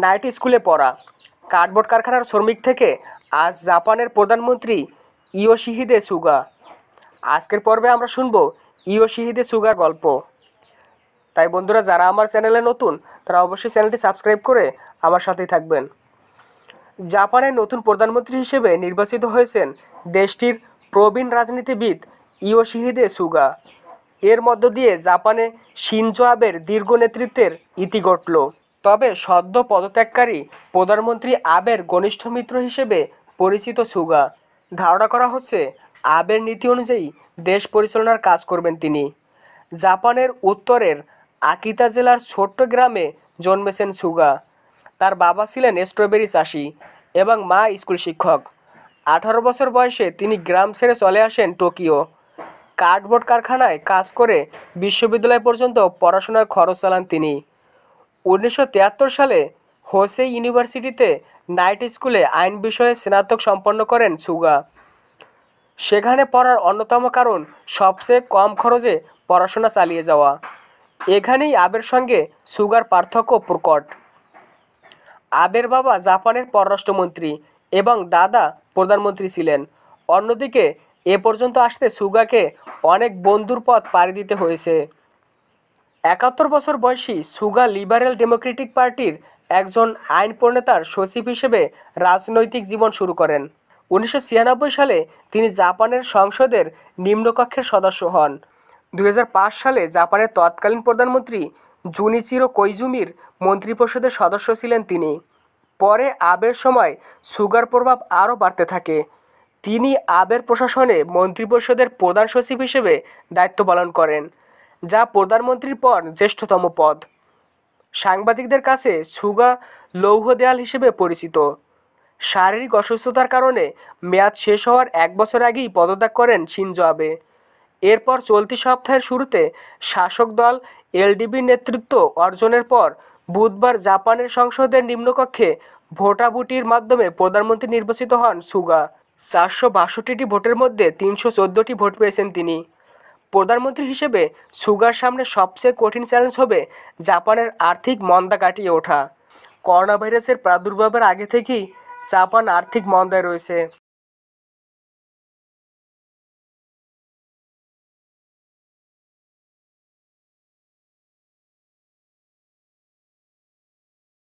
night স্কুলে পড়া cardboard কারখানার শ্রমিক থেকে আজ জাপানের প্রধানমন্ত্রী ইয়োশিহিদে সুগা আজকের পর্বে আমরা শুনব ইয়োশিহিদে সুগার গল্প তাই বন্ধুরা যারা আমার চ্যানেলে নতুন তারা অবশ্যই চ্যানেলটি সাবস্ক্রাইব করে আমার সাথেই থাকবেন জাপানের নতুন প্রধানমন্ত্রী হিসেবে নির্বাচিত হয়েছেন দেশটির প্রবীণ রাজনীতিবিদ ইয়োশিহিদে সুগা এর মধ্য দিয়ে জাপানে শিনজো আবের দীর্ঘ নেতৃত্বের ইতি ঘটল তবে সদ্য পদত্যাগকারী প্রধানমন্ত্রী আবের ঘনিষ্ঠ মিত্র হিসেবে পরিচিত সুগা ধারণা করা হচ্ছে আবের নীতি অনুযায়ী দেশ পরিচালনার কাজ করবেন তিনি জাপানের উত্তরের আকিতা জেলার ছোট্ট গ্রামে জন্মেছেন সুগা তার বাবা ছিলেন স্ট্রবেরি চাষি এবং মা স্কুল শিক্ষক আঠারো বছর বয়সে তিনি গ্রাম ছেড়ে চলে আসেন টোকিও কার্ডবোর্ড কারখানায় কাজ করে বিশ্ববিদ্যালয় পর্যন্ত পড়াশোনার খরচ চালান তিনি উনিশশো সালে হোসে ইউনিভার্সিটিতে নাইট স্কুলে আইন বিষয়ে স্নাতক সম্পন্ন করেন সুগা সেখানে পড়ার অন্যতম কারণ সবচেয়ে কম খরচে পড়াশোনা চালিয়ে যাওয়া এখানেই আবের সঙ্গে সুগার পার্থক্য প্রকট আবের বাবা জাপানের পররাষ্ট্রমন্ত্রী এবং দাদা প্রধানমন্ত্রী ছিলেন অন্যদিকে এ পর্যন্ত আসতে সুগাকে অনেক বন্ধুর পথ পাড়ি দিতে হয়েছে একাত্তর বছর বয়সী সুগা লিবারেল ডেমোক্রেটিক পার্টির একজন আইন প্রণেতার সচিব হিসেবে রাজনৈতিক জীবন শুরু করেন উনিশশো সালে তিনি জাপানের সংসদের নিম্নকক্ষের সদস্য হন দু সালে জাপানের তৎকালীন প্রধানমন্ত্রী জুনিচিরো কৈজুমির মন্ত্রিপরিষদের সদস্য ছিলেন তিনি পরে আবের সময় সুগার প্রভাব আরও বাড়তে থাকে তিনি আবের প্রশাসনে মন্ত্রিপরিষদের প্রধান সচিব হিসেবে দায়িত্ব পালন করেন যা প্রধানমন্ত্রীর পর জ্যেষ্ঠতম পদ সাংবাদিকদের কাছে সুগা লৌহ দেয়াল হিসেবে পরিচিত শারীরিক অসুস্থতার কারণে মেয়াদ শেষ হওয়ার এক বছর আগেই পদত্যাগ করেন শিনজো আবে এরপর চলতি সপ্তাহের শুরুতে শাসক দল এলডিবির নেতৃত্ব অর্জনের পর বুধবার জাপানের সংসদের নিম্নকক্ষে ভোটাভুটির মাধ্যমে প্রধানমন্ত্রী নির্বাচিত হন সুগা চারশো বাষট্টিটি ভোটের মধ্যে তিনশো চোদ্দোটি ভোট পেয়েছেন তিনি প্রধানমন্ত্রী হিসেবে সুগার সামনে সবচেয়ে কঠিন চ্যালেঞ্জ হবে জাপানের আর্থিক মন্দা কাটিয়ে ওঠা করোনা ভাইরাসের প্রাদুর্ভাবের আগে থেকেই জাপান আর্থিক মন্দায় রয়েছে